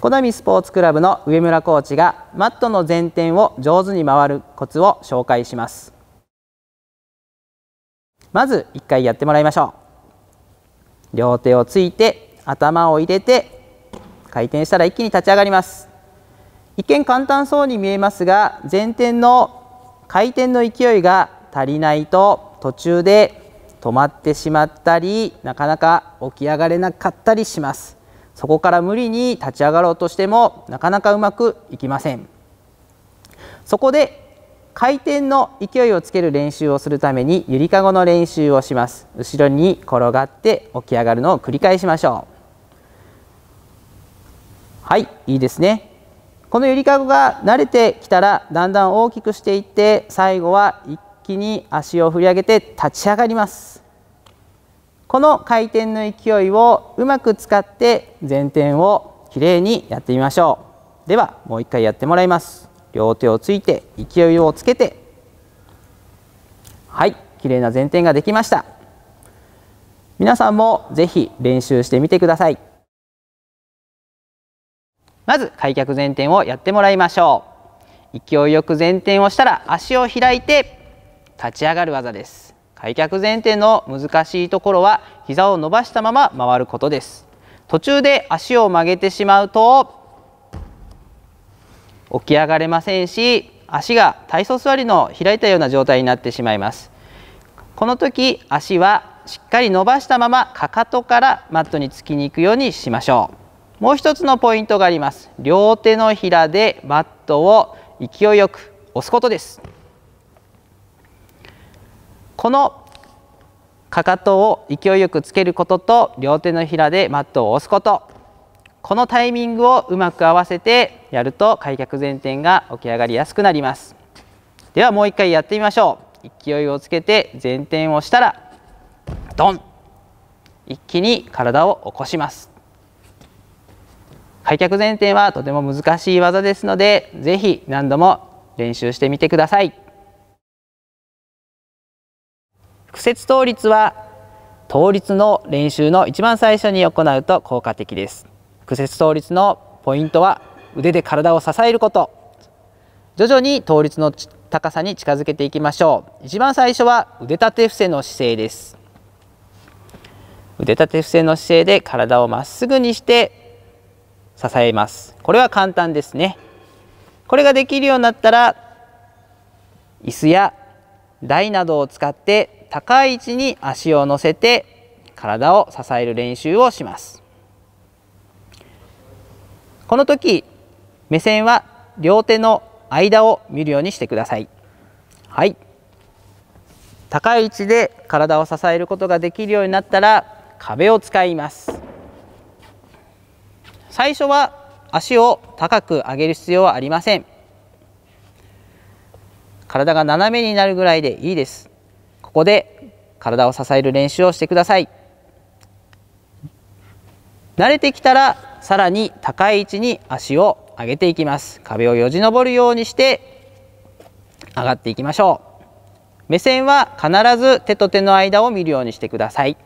コダミスポーツクラブの上村コーチがマットの前転を上手に回るコツを紹介しますまず一回やってもらいましょう両手をついて頭を入れて回転したら一気に立ち上がります一見簡単そうに見えますが前転の回転の勢いが足りないと途中で止まってしまったりなかなか起き上がれなかったりしますそこから無理に立ち上がろうとしてもなかなかうまくいきませんそこで回転の勢いをつける練習をするためにゆりかごの練習をします後ろに転がって起き上がるのを繰り返しましょうはいいいですねこのゆりかごが慣れてきたらだんだん大きくしていって最後は一気に足を振り上げて立ち上がりますこの回転の勢いをうまく使って前転をきれいにやってみましょうではもう一回やってもらいます両手をついて勢いをつけてはいきれいな前転ができました皆さんもぜひ練習してみてくださいまず開脚前転をやってもらいましょう勢いよく前転をしたら足を開いて立ち上がる技です開脚前転の難しいところは膝を伸ばしたまま回ることです途中で足を曲げてしまうと起き上がれませんし足が体操座りの開いたような状態になってしまいますこの時足はしっかり伸ばしたままかかとからマットにつきに行くようにしましょうもう一つのポイントがあります両手のひらでマットを勢いよく押すことですこのかかとを勢いよくつけることと両手のひらでマットを押すことこのタイミングをうまく合わせてやると開脚前転が起き上がりやすくなりますではもう一回やってみましょう勢いをつけて前転をしたらドン一気に体を起こします開脚前転はとても難しい技ですのでぜひ何度も練習してみてください。屈折倒立は倒立の練習の一番最初に行うと効果的です屈折倒立のポイントは腕で体を支えること徐々に倒立の高さに近づけていきましょう一番最初は腕立て伏せの姿勢です腕立て伏せの姿勢で体をまっすぐにして支えますこれは簡単ですねこれができるようになったら椅子や台などを使って高い位置に足を乗せて体を支える練習をしますこの時目線は両手の間を見るようにしてくださいはい高い位置で体を支えることができるようになったら壁を使います最初は足を高く上げる必要はありません体が斜めになるぐらいでいいですここで体を支える練習をしてください慣れてきたらさらに高い位置に足を上げていきます壁をよじ登るようにして上がっていきましょう目線は必ず手と手の間を見るようにしてください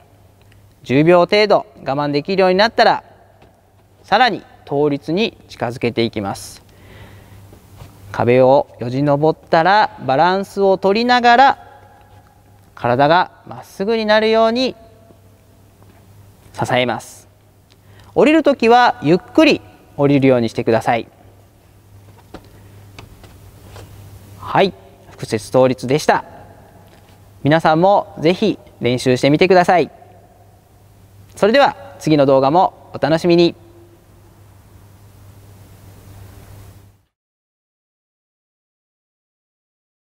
10秒程度我慢できるようになったらさらに倒立に近づけていきます壁をよじ登ったらバランスを取りながら体がまっすぐになるように支えます降りる時はゆっくり降りるようにしてくださいはい腹節倒立でした皆さんもぜひ練習してみてくださいそれでは次の動画もお楽しみに